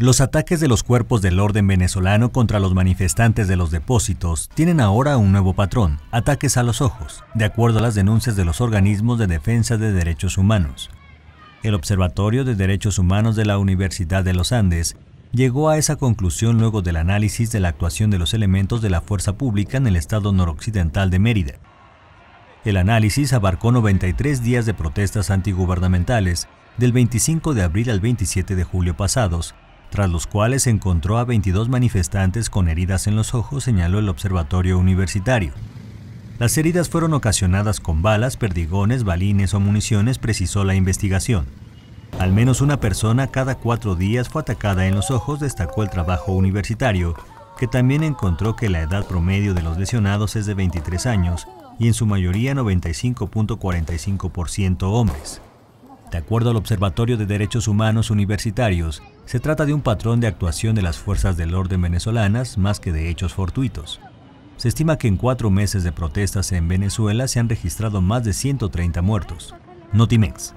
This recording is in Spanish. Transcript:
Los ataques de los cuerpos del orden venezolano contra los manifestantes de los depósitos tienen ahora un nuevo patrón, ataques a los ojos, de acuerdo a las denuncias de los organismos de defensa de derechos humanos. El Observatorio de Derechos Humanos de la Universidad de los Andes llegó a esa conclusión luego del análisis de la actuación de los elementos de la fuerza pública en el estado noroccidental de Mérida. El análisis abarcó 93 días de protestas antigubernamentales del 25 de abril al 27 de julio pasados, tras los cuales encontró a 22 manifestantes con heridas en los ojos, señaló el observatorio universitario. Las heridas fueron ocasionadas con balas, perdigones, balines o municiones, precisó la investigación. Al menos una persona cada cuatro días fue atacada en los ojos, destacó el trabajo universitario, que también encontró que la edad promedio de los lesionados es de 23 años y en su mayoría 95.45% hombres. De acuerdo al Observatorio de Derechos Humanos Universitarios, se trata de un patrón de actuación de las fuerzas del orden venezolanas más que de hechos fortuitos. Se estima que en cuatro meses de protestas en Venezuela se han registrado más de 130 muertos. Notimex,